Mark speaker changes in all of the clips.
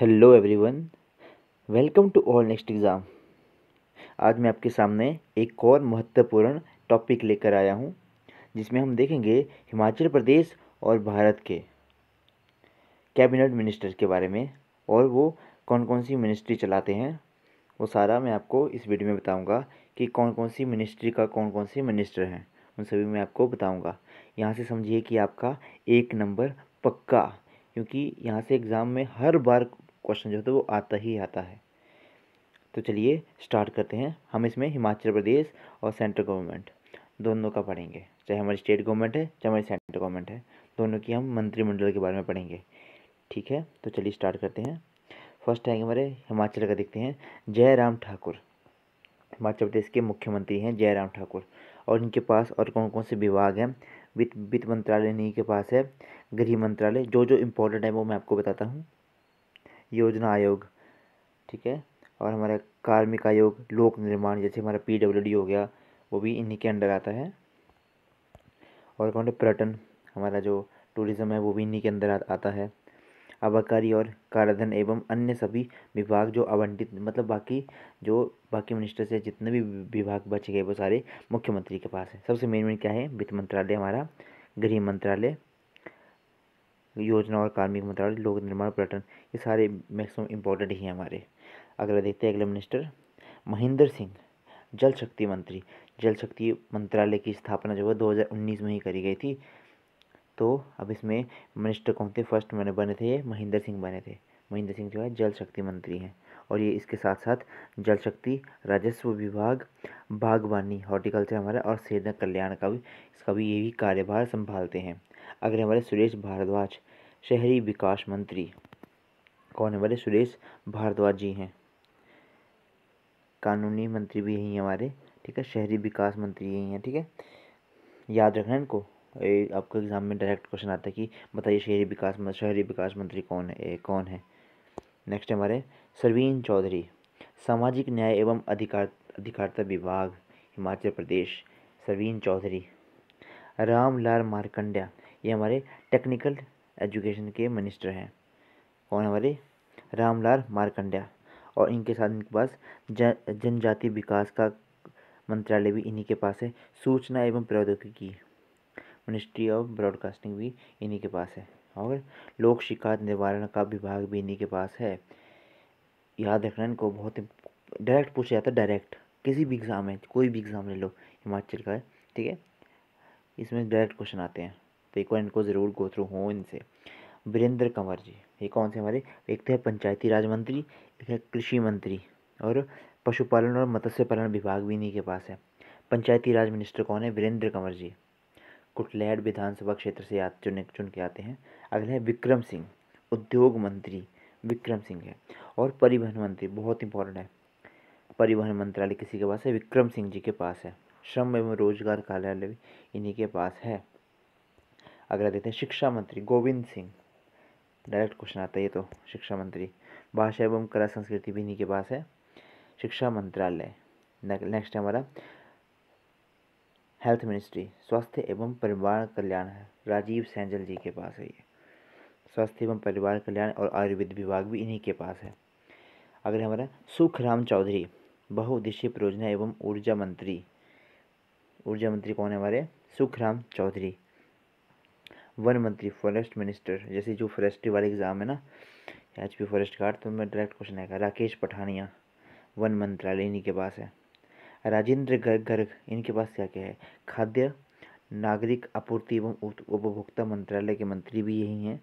Speaker 1: hello everyone welcome to all next exam आज मैं आपके सामने एक और महत्वपूर्ण टॉपिक लेकर आया हूं जिसमें हम देखेंगे हिमाचल प्रदेश और भारत के कैबिनेट मिनिस्टर के बारे में और वो कौन कौन सी मिनिस्ट्री चलाते हैं वो सारा मैं आपको इस वीडियो में बताऊंगा कि कौन कौन सी मिनिस्ट्री का कौन कौन से मिनिस्टर हैं उन सभी मैं आपको बताऊँगा यहाँ से समझिए कि आपका एक नंबर पक्का क्योंकि यहाँ से एग्ज़ाम में हर बार क्वेश्चन जो होता है तो वो आता ही आता है तो चलिए स्टार्ट करते हैं हम इसमें हिमाचल प्रदेश और सेंट्रल गवर्नमेंट दोनों का पढ़ेंगे चाहे हमारी स्टेट गवर्नमेंट है चाहे हमारी सेंट्रल गवर्नमेंट है दोनों की हम मंत्रिमंडल के बारे में पढ़ेंगे ठीक है तो चलिए स्टार्ट करते हैं फर्स्ट आएंगे हमारे हिमाचल का देखते हैं जयराम ठाकुर हिमाचल प्रदेश के मुख्यमंत्री हैं जयराम ठाकुर और इनके पास और कौन कौन से विभाग हैं वित्त वित्त मंत्रालय इन्हीं के पास है गृह मंत्रालय जो जो इम्पोर्टेंट है वो मैं आपको बताता हूँ योजना आयोग ठीक है और हमारा कार्मिक आयोग लोक निर्माण जैसे हमारा पी हो गया वो भी इन्हीं के अंडर आता है और कौन है पर्यटन हमारा जो टूरिज़्म है वो भी इन्हीं के अंदर आता है आबाकारी और कराधन एवं अन्य सभी विभाग जो आवंटित मतलब बाकी जो बाकी मिनिस्टर से जितने भी विभाग बचे गए वो सारे मुख्यमंत्री के पास है सबसे मेन मेन क्या है वित्त मंत्रालय हमारा गृह मंत्रालय योजना और कार्मिक मंत्रालय लोक निर्माण पर्यटन ये सारे मैक्सिमम इम्पोर्टेंट ही हैं हमारे अगला देखते हैं अगले मिनिस्टर महेंद्र सिंह जल शक्ति मंत्री जल शक्ति मंत्रालय की स्थापना जो है 2019 में ही करी गई थी तो अब इसमें मिनिस्टर कौन थे फर्स्ट मैंने बने थे महेंद्र सिंह बने थे महेंद्र सिंह जो है जल शक्ति मंत्री हैं और ये इसके साथ साथ जल शक्ति राजस्व विभाग बागवानी हॉर्टिकल्चर हमारा और सेना कल्याण का भी इसका भी ये भी कार्यभार संभालते हैं अगले हमारे सुरेश भारद्वाज शहरी विकास मंत्री कौन है बोले सुरेश भारद्वाज जी हैं कानूनी मंत्री भी यही हमारे ठीक है शहरी विकास मंत्री यही हैं ठीक है याद रखना इनको आपको एग्ज़ाम में डायरेक्ट क्वेश्चन आता है कि बताइए शहरी विकास शहरी विकास मंत्री कौन है ए, कौन है नेक्स्ट हमारे सरवीन चौधरी सामाजिक न्याय एवं अधिकार अधिकारिता विभाग हिमाचल प्रदेश सरवीन चौधरी रामलाल मारकंड्या ये हमारे टेक्निकल एजुकेशन के मिनिस्टर हैं कौन हमारे रामलाल मारकंडा और इनके साथ इनके पास जनजाति विकास का मंत्रालय भी इन्हीं के पास है सूचना एवं प्रौद्योगिकी मिनिस्ट्री ऑफ ब्रॉडकास्टिंग भी इन्हीं के पास है और लोक शिकायत निवारण का विभाग भी इन्हीं के पास है याद रखना इनको बहुत डायरेक्ट पूछा जाता है डायरेक्ट किसी भी एग्ज़ाम में कोई भी एग्ज़ाम ले लो हिमाचल का है ठीक है इसमें डायरेक्ट क्वेश्चन आते हैं तो एक बार इनको ज़रूर गो थ्रू हों इनसे वीरेंद्र कंवर जी ये कौन से हमारे एक थे पंचायती राज मंत्री एक है कृषि मंत्री और पशुपालन और मत्स्य पालन विभाग भी इन्हीं के पास है पंचायती राज मिनिस्टर कौन है वीरेंद्र कंवर जी कुटलैड विधानसभा क्षेत्र से याद चुने चुन के आते हैं अगले है विक्रम सिंह उद्योग मंत्री विक्रम सिंह है और परिवहन मंत्री बहुत इंपॉर्टेंट है परिवहन मंत्रालय किसी के पास है विक्रम सिंह जी के पास है श्रम एवं रोजगार कार्यालय भी इन्हीं के पास है अगला देते हैं शिक्षा मंत्री गोविंद सिंह डायरेक्ट क्वेश्चन आता है ये तो शिक्षा मंत्री भाषा एवं कला संस्कृति भी इन्हीं के पास है शिक्षा मंत्रालय नेक्स्ट है हमारा हेल्थ मिनिस्ट्री स्वास्थ्य एवं परिवार कल्याण है राजीव सैंजल जी के पास है ये स्वास्थ्य एवं परिवार कल्याण और आयुर्वेद विभाग भी इन्हीं के पास है अगले हमारा सुखराम चौधरी बहुउद्देशीय परियोजना एवं ऊर्जा मंत्री ऊर्जा मंत्री कौन है हमारे सुखराम चौधरी वन मंत्री फॉरेस्ट मिनिस्टर जैसे जो फॉरेस्ट्री वाले एग्ज़ाम है ना एच पी फॉरेस्ट गार्ड तो उनमें डायरेक्ट क्वेश्चन आएगा राकेश पठानिया वन मंत्रालय इन्हीं के पास है राजेंद्र गर्ग इनके पास क्या क्या है खाद्य नागरिक आपूर्ति एवं उपभोक्ता मंत्रालय के मंत्री भी यही हैं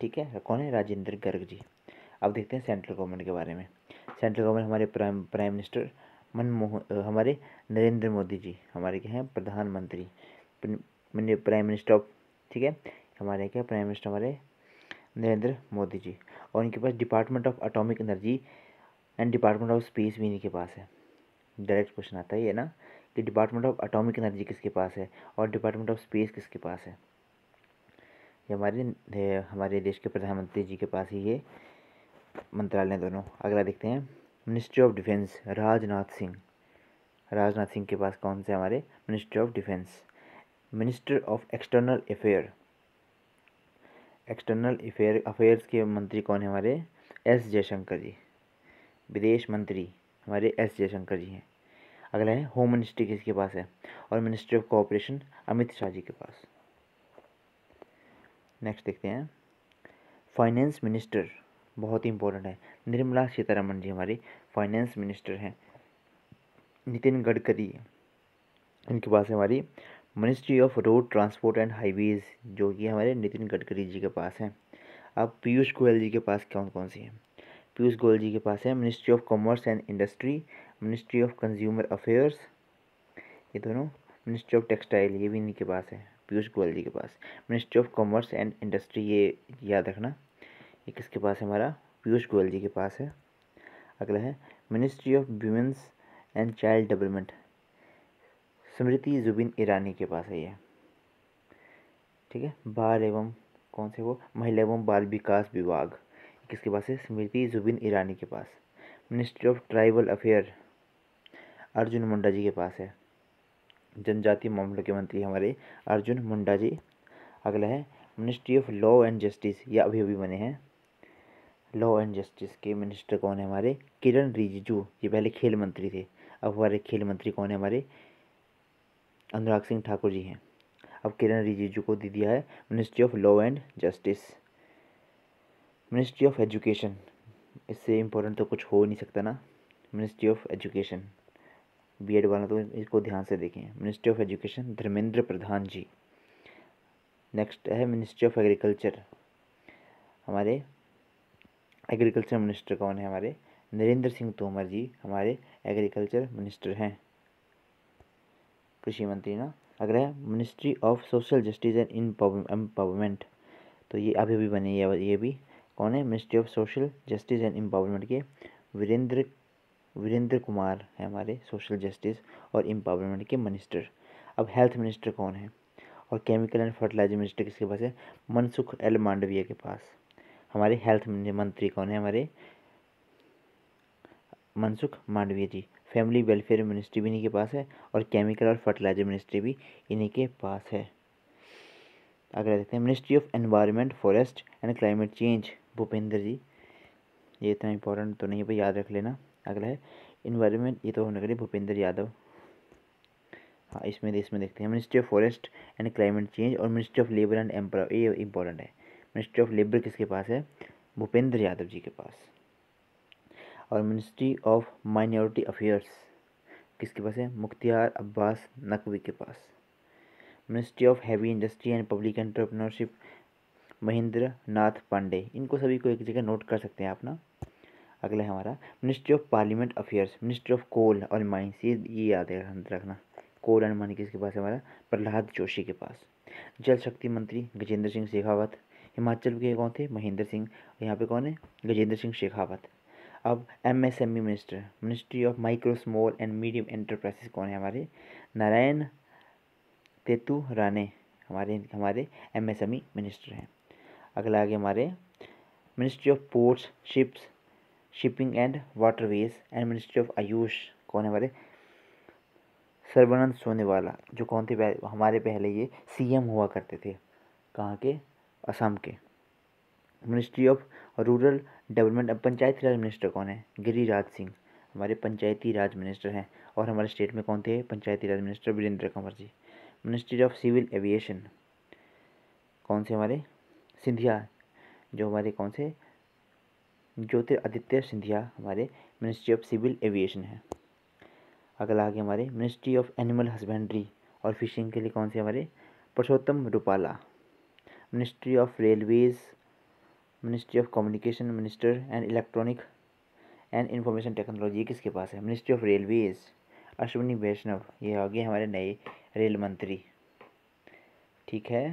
Speaker 1: ठीक है कौन है राजेंद्र गर्ग जी अब देखते हैं सेंट्रल गवर्नमेंट के बारे में सेंट्रल गवर्नमेंट हमारे प्राइम प्राइम मिनिस्टर मनमोहन हमारे नरेंद्र मोदी जी हमारे के हैं प्रधानमंत्री प्राइम मिनिस्टर ऑफ ठीक है हमारे क्या प्राइम मिनिस्टर हमारे नरेंद्र मोदी जी और इनके पास department of atomic energy and department of space भी इनके पास है डायरेक्ट क्वेश्चन आता है ये ना कि डिपार्टमेंट ऑफ एटॉमिक एनर्जी किसके पास है और डिपार्टमेंट ऑफ स्पेस किसके पास है ये हमारे हमारे देश के प्रधानमंत्री जी के पास ही ये मंत्रालय दोनों अगला देखते हैं ministry of defence Rajnath Singh Rajnath Singh के पास कौन से हमारे ministry of defence minister of external affair external affair affairs के मंत्री कौन है हमारे एस जयशंकर जी विदेश मंत्री हमारे एस जयशंकर जी हैं अगला है होम मिनिस्ट्री किसके पास है और ministry of cooperation Amit Shah ji के पास नेक्स्ट देखते हैं फाइनेंस मिनिस्टर बहुत ही इंपॉर्टेंट है निर्मला सीतारमन जी हमारी फाइनेंस मिनिस्टर हैं नितिन गडकरी इनके पास है हमारी ministry of road transport and highways जो कि हमारे नितिन गडकरी जी के पास हैं अब पीयूष गोयल जी के पास कौन कौन सी है पीयूष गोयल जी के पास है ministry of commerce and industry ministry of consumer affairs ये दोनों मिनिस्ट्री ऑफ टेक्सटाइल ये भी इनके पास है पीयूष गोयल जी के पास ministry of commerce and industry ये याद रखना ये किसके पास है हमारा पीयूष गोयल जी के पास है अगला है ministry of women's and child development Smriti Zubin Irani के पास है यह ठीक है बाल एवं कौन से वो महिला एवं बाल विकास विभाग किसके पास है स्मृति जुबिन ईरानी के पास ministry of tribal affair Arjun Munda ji के पास है जनजातीय मामलों के मंत्री हमारे अर्जुन मुंडा जी अगला है ministry of law and justice ये अभी अभी बने हैं लॉ एंड जस्टिस के मिनिस्टर कौन है हमारे किरण रिजिजू ये पहले खेल मंत्री थे अब हमारे खेल मंत्री कौन है हमारे अनुराग सिंह ठाकुर जी हैं अब किरण रिजिजू को दे दिया है ministry of law and justice ministry of education इससे इम्पोर्टेंट तो कुछ हो नहीं सकता ना ministry of education B Ed वाला तो इसको ध्यान से देखें ministry of education Dharmendra Pradhan ji next है मिनिस्ट्री ऑफ एग्रीकल्चर हमारे एग्रीकल्चर मिनिस्टर कौन है हमारे नरेंद्र सिंह तोमर जी हमारे एग्रीकल्चर मिनिस्टर हैं कृषि मंत्री ना है ministry of social justice and empowerment तो ये अभी अभी बनी है ये भी कौन है ministry of social justice and empowerment के वीरेंद्र वीरेंद्र कुमार है हमारे सोशल जस्टिस और एम्पावरमेंट के मिनिस्टर अब हेल्थ मिनिस्टर कौन है और केमिकल एंड फर्टिलाइजर मिनिस्टर किसके पास है मनसुख एल मांडविया के पास हमारे हेल्थ मंत्री कौन है हमारे Mansukh Mandaviya ji family welfare ministry भी इन्हीं के पास है और केमिकल और फर्टिलाइजर मिनिस्ट्री भी इन्हीं के पास है अगला देखते हैं ministry of environment forest and climate change Bhupendra ji ये इतना इंपॉर्टेंट तो नहीं है याद रख लेना अगला है इन्वायरमेंट ये तो होने के लिए भूपेंद्र यादव हाँ इसमें इसमें देखते हैं ministry of forest and climate change और ministry of labour and employ ये इंपॉर्टेंट है मिनिस्ट्री ऑफ लेबर किसके पास है भूपेंद्र यादव जी के पास और मिनिस्ट्री ऑफ माइनॉरिटी अफेयर्स किसके पास है मुख्तियार अब्बास नकवी के पास ministry of heavy industry and public entrepreneurship Mahendra Nath Pandey इनको सभी को एक जगह नोट कर सकते हैं आप ना अगला है हमारा ministry of parliament affairs ministry of coal और माइंस ये ये याद है रखना कोल एंड माइन किसके पास है हमारा प्रहलाद जोशी के पास जल शक्ति मंत्री गजेंद्र सिंह शेखावत हिमाचल के कौन थे महेंद्र सिंह यहाँ पे कौन है गजेंद्र सिंह शेखावत अब M S M E minister ministry of micro small and medium enterprises कौन है हमारे नारायण तेतु राणे हमारे हमारे M S M E minister हैं अगला आगे हमारे ministry of ports ships shipping and waterways and ministry of Ayush कौन है हमारे सर्वानंद सोनेवाला जो कौन थे हमारे पहले ये सीएम हुआ करते थे कहाँ के असम के मिनिस्ट्री ऑफ रूरल डेवलपमेंट अब पंचायती राज मिनिस्टर कौन है गिरिराज सिंह हमारे पंचायती राज मिनिस्टर हैं और हमारे स्टेट में कौन थे Panchayati Raj minister Virendra Kanwar ji ministry of civil aviation कौन से हमारे सिंधिया जो हमारे कौन से ज्योतिरादित्य सिंधिया हमारे मिनिस्ट्री ऑफ सिविल एविएशन है अगला आगे हमारे मिनिस्ट्री ऑफ एनिमल हस्बेंड्री और फिशिंग के लिए कौन से हमारे Purushottam Rupala ministry of railways ministry of communication minister and electronic and information technology किसके पास है ministry of railways Ashwini Vaishnaw ये आ गए हमारे नए रेल मंत्री ठीक है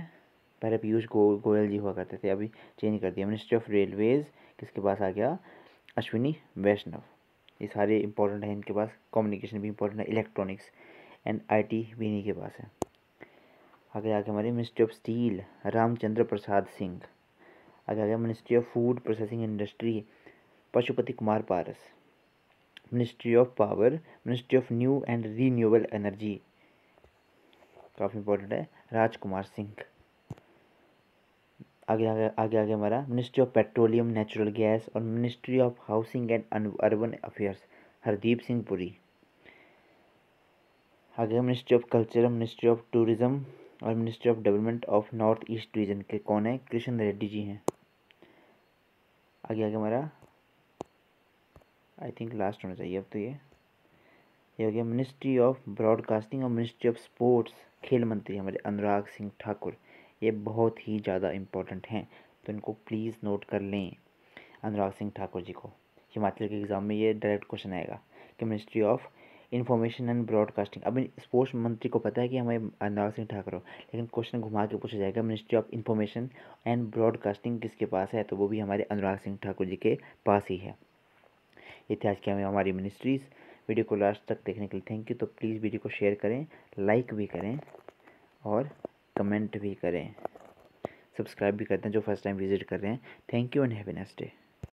Speaker 1: पहले पीयूष गो, गोयल जी हुआ करते थे अभी चेंज कर दिया मिनिस्ट्री ऑफ रेलवेज किसके पास आ गया अश्विनी वैष्णव ये सारे इंपॉर्टेंट हैं इनके पास कम्युनिकेशन भी इंपॉर्टेंट है इलेक्ट्रॉनिक्स एंड आईटी भी इन्हीं के पास है आगे आगे हमारे ministry of steel Ramchandra Prasad Singh आगे आ गया ministry of food processing industry Pashupati Kumar Paras ministry of power ministry of new and renewable energy काफ़ी इंपॉर्टेंट है राजकुमार सिंह आगे आगे आगे आगे हमारा ministry of petroleum natural gas और ministry of housing and urban affairs Hardeep Singh Puri आगे ministry of culture ministry of tourism और ministry of development of north east region के कौन है कृष्ण रेड्डी जी हैं आगे आगे हमारा आई थिंक लास्ट होना चाहिए अब तो ये ये हो गया मिनिस्ट्री ऑफ ब्रॉडकास्टिंग और मिनिस्ट्री ऑफ स्पोर्ट्स खेल मंत्री हमारे अनुराग सिंह ठाकुर ये बहुत ही ज़्यादा इम्पोर्टेंट हैं तो इनको प्लीज़ नोट कर लें अनुराग सिंह ठाकुर जी को हिमाचल के एग्ज़ाम में ये डायरेक्ट क्वेश्चन आएगा कि ministry of information and broadcasting अभी स्पोर्ट्स मंत्री को पता है कि हमें अनुराग सिंह ठाकुर हो लेकिन क्वेश्चन घुमा के पूछा जाएगा ministry of information and broadcasting किसके पास है तो वो भी हमारे अनुराग सिंह ठाकुर जी के पास ही है इतिहास की हमें हमारी मिनिस्ट्रीज़ वीडियो को लास्ट तक देखने के लिए थैंक यू तो प्लीज़ वीडियो को शेयर करें लाइक भी करें और कमेंट भी करें सब्सक्राइब भी करते हैं जो फर्स्ट टाइम विजिट कर रहे हैं thank you and have a next day